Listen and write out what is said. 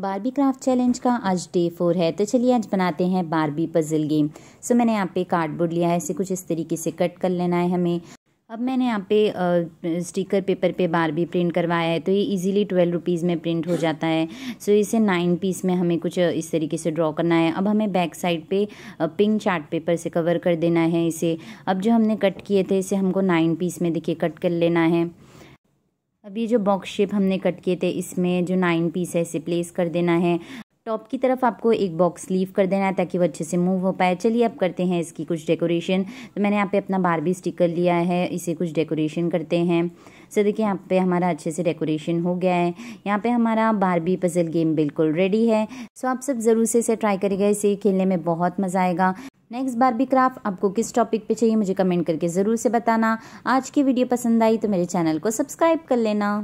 Barbie craft challenge का आज day four है तो चलिए आज बनाते हैं बारबी पजल गेम सो मैंने यहाँ पे कार्डबोर्ड लिया है इसे कुछ इस तरीके से कट कर लेना है हमें अब मैंने यहाँ पे स्टिकर पेपर पे बारबी प्रिंट करवाया है तो ये इजीली ट्वेल्व रुपीज़ में प्रिंट हो जाता है सो इसे नाइन पीस में हमें कुछ इस तरीके से ड्रॉ करना है अब हमें बैक साइड पे पिंक चार्ट पेपर से कवर कर देना है इसे अब जो हमने कट किए थे इसे हमको नाइन पीस में देखिए कट कर लेना है अब ये जो बॉक्स शेप हमने कट किए थे इसमें जो नाइन पीस है इसे प्लेस कर देना है टॉप की तरफ आपको एक बॉक्स लीव कर देना है ताकि वो अच्छे से मूव हो पाए चलिए अब करते हैं इसकी कुछ डेकोरेशन तो मैंने यहाँ पे अपना बारबी स्टिकर लिया है इसे कुछ डेकोरेशन करते हैं सर देखिए यहाँ पे हमारा अच्छे से डेकोरेशन हो गया है यहाँ पे हमारा बारबी पजल गेम बिल्कुल रेडी है सो आप सब ज़रूर से इसे ट्राई करिएगा इसे खेलने में बहुत मज़ा आएगा नेक्स्ट बार भी क्राफ्ट आपको किस टॉपिक पे चाहिए मुझे कमेंट करके ज़रूर से बताना आज की वीडियो पसंद आई तो मेरे चैनल को सब्सक्राइब कर लेना